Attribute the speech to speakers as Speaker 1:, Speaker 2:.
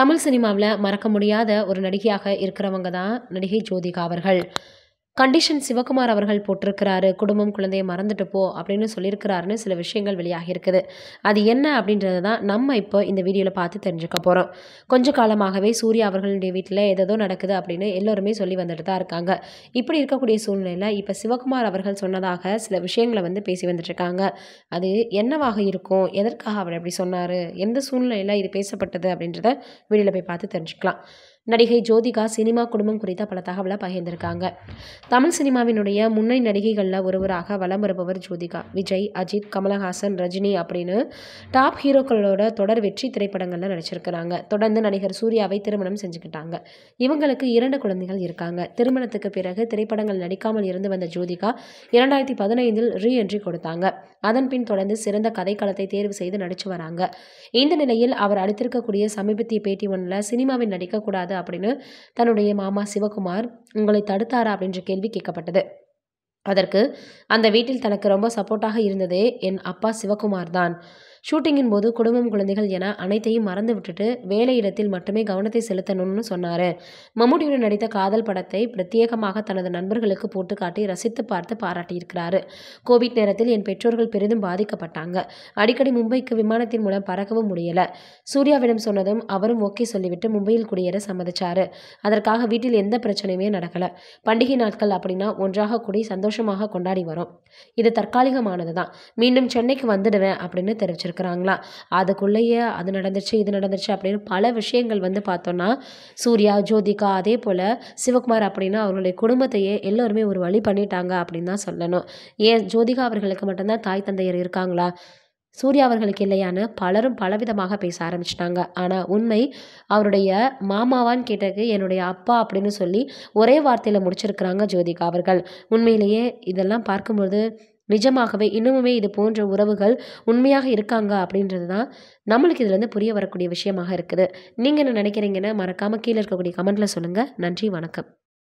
Speaker 1: தமிழ் சினிமாவில் மறக்க முடியாத ஒரு நடிகையாக இருக்கிறவங்க தான் நடிகை ஜோதிகா அவர்கள் கண்டிஷன் சிவகுமார் அவர்கள் போட்டிருக்கிறாரு குடும்பம் குழந்தையை மறந்துட்டு போ அப்படின்னு சொல்லியிருக்கிறாருன்னு சில விஷயங்கள் வெளியாகி இருக்குது அது என்ன அப்படின்றது தான் நம்ம இப்போ இந்த வீடியோவில் பார்த்து தெரிஞ்சுக்க போகிறோம் கொஞ்ச காலமாகவே சூர்யா அவர்களுடைய வீட்டில் ஏதோ நடக்குது அப்படின்னு எல்லோருமே சொல்லி வந்துட்டு தான் இருக்காங்க இப்படி இருக்கக்கூடிய சூழ்நிலையில் இப்போ சிவகுமார் அவர்கள் சொன்னதாக சில விஷயங்களை வந்து பேசி வந்துட்டுருக்காங்க அது என்னவாக இருக்கும் எதற்காக அவர் அப்படி சொன்னார் எந்த சூழ்நிலையில் இது பேசப்பட்டது அப்படின்றத வீடியோவில் போய் பார்த்து தெரிஞ்சுக்கலாம் நடிகை ஜோதிகா சினிமா குடும்பம் குறித்த பல தகவலை பகிர்ந்திருக்காங்க தமிழ் சினிமாவினுடைய முன்னணி நடிகைகளில் ஒருவராக வலம் வருபவர் ஜோதிகா விஜய் அஜித் கமலஹாசன் ரஜினி அப்படின்னு டாப் ஹீரோக்களோட தொடர் வெற்றி திரைப்படங்களில் நடிச்சிருக்கிறாங்க தொடர்ந்து நடிகர் சூர்யாவை திருமணம் செஞ்சுக்கிட்டாங்க இவங்களுக்கு இரண்டு குழந்தைகள் இருக்காங்க திருமணத்துக்கு பிறகு திரைப்படங்கள் நடிக்காமல் இருந்து வந்த ஜோதிகா இரண்டாயிரத்தி பதினைந்தில் ரீ என்ட்ரி கொடுத்தாங்க அதன்பின் தொடர்ந்து சிறந்த கதைக்களத்தை தேர்வு செய்து நடித்து வராங்க இந்த நிலையில் அவர் அளித்திருக்கக்கூடிய சமீபத்திய பேட்டி ஒன்றில் சினிமாவில் நடிக்கக்கூடாது அப்படின்னு தன்னுடைய மாமா சிவகுமார் உங்களை தடுத்தாரா அப்படின்ற கேள்வி கேட்கப்பட்டது அதற்கு அந்த வீட்டில் தனக்கு ரொம்ப சப்போர்ட்டாக இருந்ததே என் அப்பா சிவகுமார் தான் ஷூட்டிங்கின் போது குடும்பம் குழந்தைகள் என அனைத்தையும் மறந்து விட்டுட்டு வேலை இடத்தில் மட்டுமே கவனத்தை செலுத்தணும்னு சொன்னார் மம்முடியுடன் நடித்த காதல் படத்தை பிரத்யேகமாக தனது நண்பர்களுக்கு போட்டு காட்டி ரசித்து பார்த்து பாராட்டியிருக்கிறார் கோவிட் நேரத்தில் என் பெற்றோர்கள் பெரிதும் பாதிக்கப்பட்டாங்க அடிக்கடி மும்பைக்கு விமானத்தின் மூலம் பறக்கவும் முடியலை சூர்யாவிடம் சொன்னதும் அவரும் ஓகே சொல்லிவிட்டு மும்பையில் குடியேற சம்மதிச்சார் அதற்காக வீட்டில் எந்த பிரச்சனையுமே நடக்கலை பண்டிகை நாட்கள் அப்படின்னா ஒன்றாக கூடி சந்தோஷம் சந்தோஷமாக கொண்டாடி வரோம் இது தற்காலிகமானது தான் மீண்டும் சென்னைக்கு வந்துடுவேன் அப்படின்னு தெரிவிச்சிருக்கிறாங்களா அதுக்குள்ளேயே அது நடந்துச்சு இது நடந்துச்சு அப்படின்னு பல விஷயங்கள் வந்து பார்த்தோன்னா சூர்யா ஜோதிகா அதே போல் சிவகுமார் அப்படின்னா அவர்களுடைய குடும்பத்தையே எல்லோருமே ஒரு வழி பண்ணிட்டாங்க அப்படின்னு தான் சொல்லணும் ஏன் ஜோதிகா அவர்களுக்கு மட்டும்தான் தாய் தந்தையர் இருக்காங்களா சூர்யா அவர்களுக்கு இல்லையான்னு பலரும் பலவிதமாக பேச ஆரம்பிச்சிட்டாங்க ஆனால் உண்மை அவருடைய மாமாவான்னு கேட்டதுக்கு என்னுடைய அப்பா அப்படின்னு சொல்லி ஒரே வார்த்தையில் முடிச்சிருக்கிறாங்க ஜோதிகா அவர்கள் உண்மையிலேயே இதெல்லாம் பார்க்கும்போது நிஜமாகவே இன்னமுமே இது போன்ற உறவுகள் உண்மையாக இருக்காங்க அப்படின்றது தான் நம்மளுக்கு இதுலேருந்து புரிய வரக்கூடிய விஷயமாக இருக்குது நீங்கள் என்ன நினைக்கிறீங்கன்னு மறக்காமல் கீழே இருக்கக்கூடிய கமெண்ட்டில் சொல்லுங்கள் நன்றி வணக்கம்